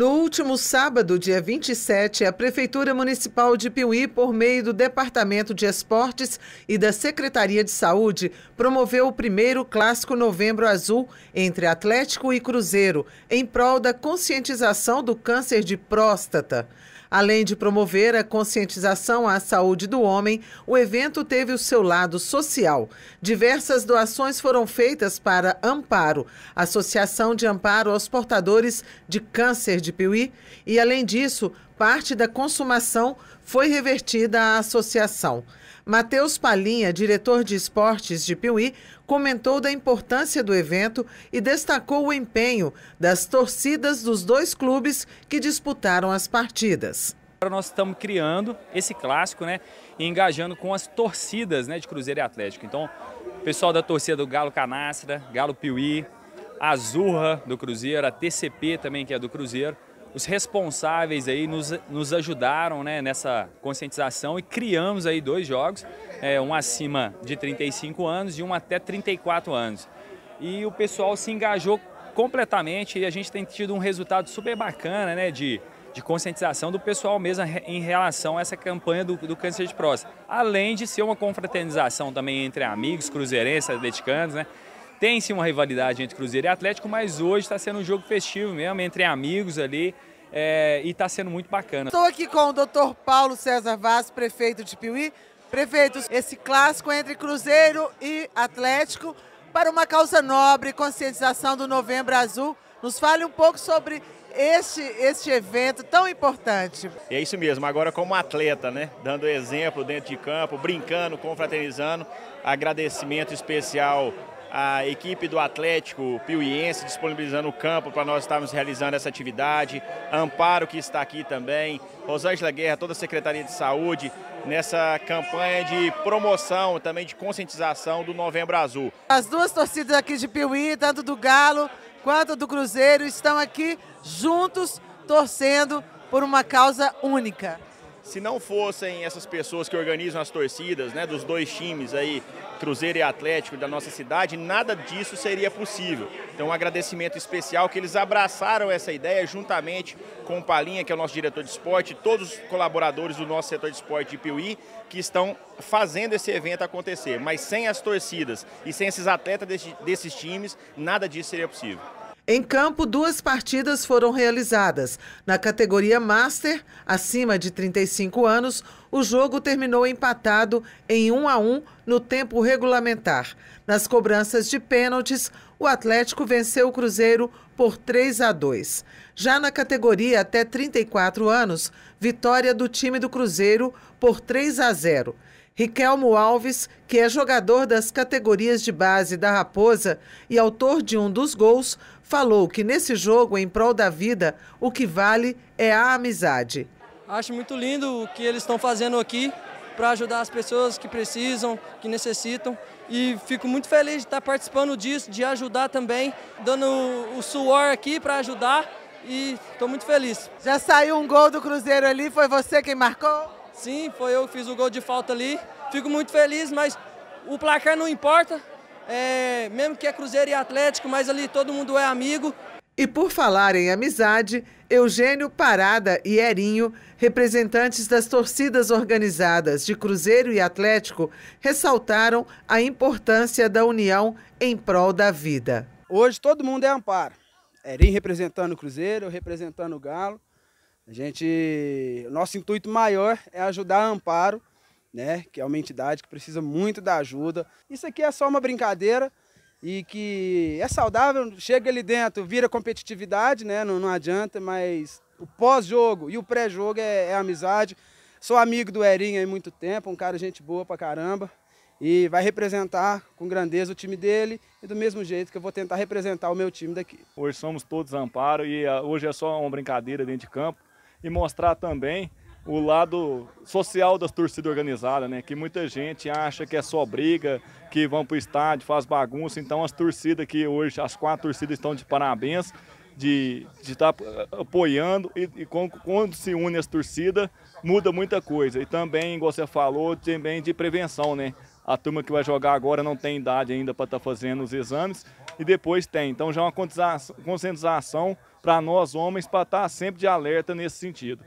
No último sábado, dia 27, a Prefeitura Municipal de Piuí, por meio do Departamento de Esportes e da Secretaria de Saúde, promoveu o primeiro Clássico Novembro Azul entre Atlético e Cruzeiro, em prol da conscientização do câncer de próstata. Além de promover a conscientização à saúde do homem, o evento teve o seu lado social. Diversas doações foram feitas para Amparo, Associação de Amparo aos Portadores de Câncer de Piuí, e além disso, parte da consumação foi revertida à associação. Matheus Palinha, diretor de esportes de Piuí, comentou da importância do evento e destacou o empenho das torcidas dos dois clubes que disputaram as partidas. Agora nós estamos criando esse clássico, né, e engajando com as torcidas, né, de Cruzeiro e Atlético. Então, pessoal da torcida do Galo Canastra, Galo Piuí, Azurra do Cruzeiro, a TCP também que é do Cruzeiro os responsáveis aí nos, nos ajudaram né, nessa conscientização e criamos aí dois jogos, é, um acima de 35 anos e um até 34 anos. E o pessoal se engajou completamente e a gente tem tido um resultado super bacana né, de, de conscientização do pessoal mesmo em relação a essa campanha do, do câncer de próstata. Além de ser uma confraternização também entre amigos, cruzeirenses, atleticanos, né? Tem sim uma rivalidade entre Cruzeiro e Atlético, mas hoje está sendo um jogo festivo mesmo, entre amigos ali. É, e está sendo muito bacana. Estou aqui com o Dr. Paulo César Vaz, prefeito de Piuí. Prefeitos, esse clássico entre Cruzeiro e Atlético para uma causa nobre, conscientização do Novembro Azul. Nos fale um pouco sobre este, este evento tão importante. É isso mesmo, agora como atleta, né? Dando exemplo dentro de campo, brincando, confraternizando. Agradecimento especial a equipe do Atlético Piuiense disponibilizando o campo para nós estarmos realizando essa atividade. Amparo que está aqui também, Rosângela Guerra, toda a Secretaria de Saúde, nessa campanha de promoção, também de conscientização do Novembro Azul. As duas torcidas aqui de Piuí, tanto do Galo quanto do Cruzeiro, estão aqui juntos torcendo por uma causa única se não fossem essas pessoas que organizam as torcidas, né, dos dois times aí, Cruzeiro e Atlético da nossa cidade, nada disso seria possível. Então, um agradecimento especial que eles abraçaram essa ideia juntamente com o Palinha, que é o nosso diretor de esporte, todos os colaboradores do nosso setor de esporte de Piuí, que estão fazendo esse evento acontecer. Mas sem as torcidas e sem esses atletas desses times, nada disso seria possível. Em campo, duas partidas foram realizadas. Na categoria Master, acima de 35 anos, o jogo terminou empatado em 1 a 1 no tempo regulamentar. Nas cobranças de pênaltis, o Atlético venceu o Cruzeiro por 3 a 2. Já na categoria até 34 anos, vitória do time do Cruzeiro por 3 a 0. Riquelmo Alves, que é jogador das categorias de base da Raposa e autor de um dos gols, falou que nesse jogo em prol da vida, o que vale é a amizade. Acho muito lindo o que eles estão fazendo aqui para ajudar as pessoas que precisam, que necessitam. E fico muito feliz de estar participando disso, de ajudar também, dando o suor aqui para ajudar. E estou muito feliz. Já saiu um gol do Cruzeiro ali, foi você quem marcou? Sim, foi eu que fiz o gol de falta ali. Fico muito feliz, mas o placar não importa. É, mesmo que é Cruzeiro e Atlético, mas ali todo mundo é amigo. E por falar em amizade, Eugênio Parada e Erinho, representantes das torcidas organizadas de Cruzeiro e Atlético, ressaltaram a importância da união em prol da vida. Hoje todo mundo é amparo. Erinho representando o Cruzeiro, representando o Galo. A gente, nosso intuito maior é ajudar a Amparo, né, que é uma entidade que precisa muito da ajuda. Isso aqui é só uma brincadeira e que é saudável, chega ali dentro, vira competitividade, né, não, não adianta, mas o pós-jogo e o pré-jogo é, é, amizade. Sou amigo do Erinho há muito tempo, um cara gente boa pra caramba. E vai representar com grandeza o time dele e do mesmo jeito que eu vou tentar representar o meu time daqui. Hoje somos todos Amparo e ah, hoje é só uma brincadeira dentro de campo e mostrar também o lado social das torcidas organizadas, né? Que muita gente acha que é só briga, que vão para o estádio, faz bagunça. Então as torcidas que hoje, as quatro torcidas estão de parabéns de estar tá eh, apoiando e, e, quando se une as torcidas, muda muita coisa. E também, igual você falou, também de prevenção, né? A turma que vai jogar agora não tem idade ainda para estar tá fazendo os exames e depois tem. Então já é uma conscientização para nós homens para estar tá sempre de alerta nesse sentido.